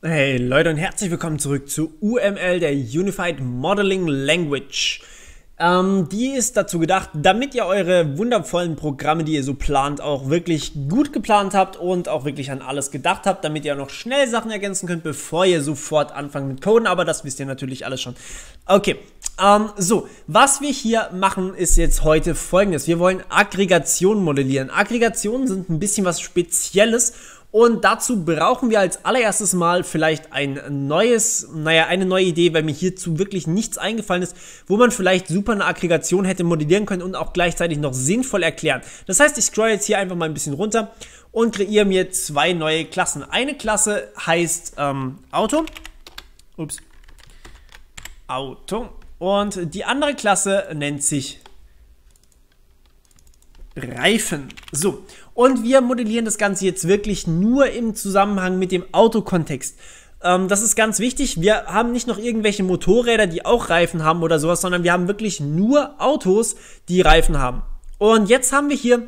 Hey Leute und herzlich willkommen zurück zu UML, der Unified Modeling Language. Ähm, die ist dazu gedacht, damit ihr eure wundervollen Programme, die ihr so plant, auch wirklich gut geplant habt und auch wirklich an alles gedacht habt, damit ihr auch noch schnell Sachen ergänzen könnt, bevor ihr sofort anfangt mit Coden, aber das wisst ihr natürlich alles schon. Okay, ähm, so, was wir hier machen, ist jetzt heute folgendes. Wir wollen Aggregationen modellieren. Aggregationen sind ein bisschen was Spezielles und dazu brauchen wir als allererstes mal vielleicht ein neues, naja, eine neue Idee, weil mir hierzu wirklich nichts eingefallen ist, wo man vielleicht super eine Aggregation hätte modellieren können und auch gleichzeitig noch sinnvoll erklären. Das heißt, ich scroll jetzt hier einfach mal ein bisschen runter und kreiere mir zwei neue Klassen. Eine Klasse heißt ähm, Auto. Ups. Auto. Und die andere Klasse nennt sich Reifen. So, und wir modellieren das Ganze jetzt wirklich nur im Zusammenhang mit dem Autokontext. Ähm, das ist ganz wichtig. Wir haben nicht noch irgendwelche Motorräder, die auch Reifen haben oder sowas, sondern wir haben wirklich nur Autos, die Reifen haben. Und jetzt haben wir hier,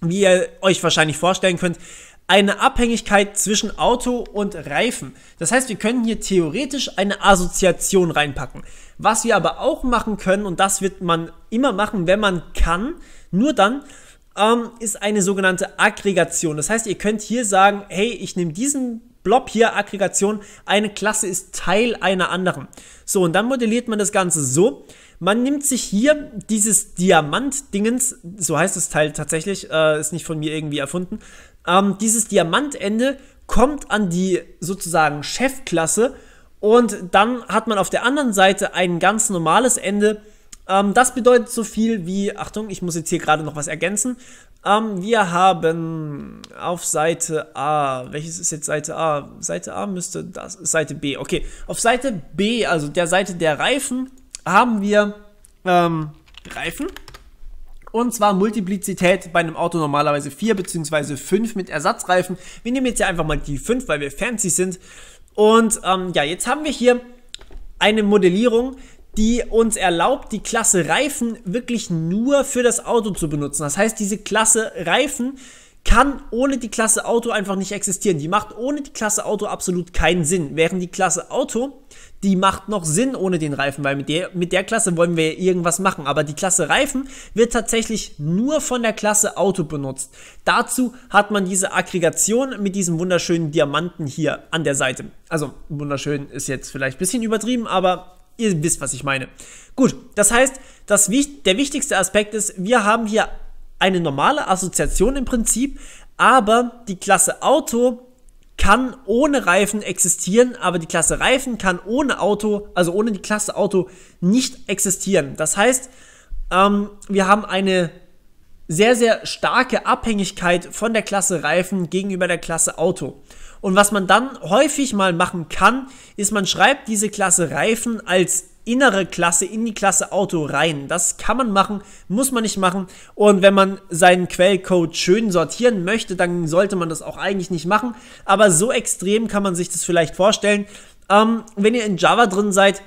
wie ihr euch wahrscheinlich vorstellen könnt, eine Abhängigkeit zwischen Auto und Reifen. Das heißt, wir können hier theoretisch eine Assoziation reinpacken. Was wir aber auch machen können, und das wird man immer machen, wenn man kann, nur dann, ähm, ist eine sogenannte Aggregation. Das heißt, ihr könnt hier sagen, hey, ich nehme diesen Blob hier, Aggregation, eine Klasse ist Teil einer anderen. So, und dann modelliert man das Ganze so. Man nimmt sich hier dieses Diamant-Dingens, so heißt das Teil tatsächlich, äh, ist nicht von mir irgendwie erfunden, ähm, dieses Diamantende kommt an die sozusagen Chefklasse und dann hat man auf der anderen Seite ein ganz normales Ende. Ähm, das bedeutet so viel wie, Achtung, ich muss jetzt hier gerade noch was ergänzen. Ähm, wir haben auf Seite A, welches ist jetzt Seite A? Seite A müsste das, Seite B, okay. Auf Seite B, also der Seite der Reifen, haben wir ähm, Reifen und zwar Multiplizität bei einem Auto normalerweise 4 bzw. 5 mit Ersatzreifen. Wir nehmen jetzt ja einfach mal die 5, weil wir fancy sind. Und ähm, ja, jetzt haben wir hier eine Modellierung, die uns erlaubt, die Klasse Reifen wirklich nur für das Auto zu benutzen. Das heißt, diese Klasse Reifen kann ohne die Klasse Auto einfach nicht existieren. Die macht ohne die Klasse Auto absolut keinen Sinn. Während die Klasse Auto, die macht noch Sinn ohne den Reifen, weil mit der, mit der Klasse wollen wir irgendwas machen. Aber die Klasse Reifen wird tatsächlich nur von der Klasse Auto benutzt. Dazu hat man diese Aggregation mit diesem wunderschönen Diamanten hier an der Seite. Also wunderschön ist jetzt vielleicht ein bisschen übertrieben, aber ihr wisst, was ich meine. Gut, das heißt, das, der wichtigste Aspekt ist, wir haben hier eine normale Assoziation im Prinzip, aber die Klasse Auto kann ohne Reifen existieren, aber die Klasse Reifen kann ohne Auto, also ohne die Klasse Auto nicht existieren. Das heißt, ähm, wir haben eine sehr, sehr starke Abhängigkeit von der Klasse Reifen gegenüber der Klasse Auto. Und was man dann häufig mal machen kann, ist, man schreibt diese Klasse Reifen als innere Klasse, in die Klasse Auto rein. Das kann man machen, muss man nicht machen. Und wenn man seinen Quellcode schön sortieren möchte, dann sollte man das auch eigentlich nicht machen. Aber so extrem kann man sich das vielleicht vorstellen. Ähm, wenn ihr in Java drin seid,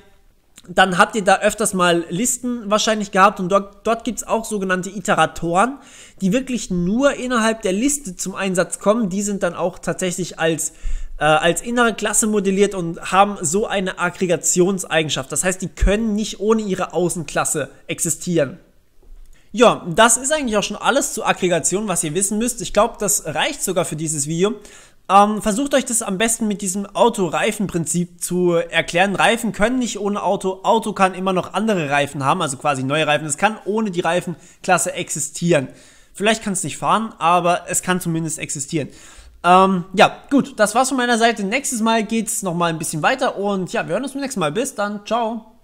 dann habt ihr da öfters mal Listen wahrscheinlich gehabt und dort, dort gibt es auch sogenannte Iteratoren, die wirklich nur innerhalb der Liste zum Einsatz kommen. Die sind dann auch tatsächlich als äh, als innere Klasse modelliert und haben so eine Aggregationseigenschaft. Das heißt, die können nicht ohne ihre Außenklasse existieren. Ja, das ist eigentlich auch schon alles zu Aggregation, was ihr wissen müsst. Ich glaube, das reicht sogar für dieses Video. Ähm, versucht euch das am besten mit diesem Auto-Reifen-Prinzip zu erklären. Reifen können nicht ohne Auto. Auto kann immer noch andere Reifen haben, also quasi neue Reifen. Es kann ohne die Reifenklasse existieren. Vielleicht kann es nicht fahren, aber es kann zumindest existieren. Ähm, ja, gut, das war's von meiner Seite. Nächstes Mal geht's nochmal ein bisschen weiter und ja, wir hören uns beim nächsten Mal. Bis dann, ciao.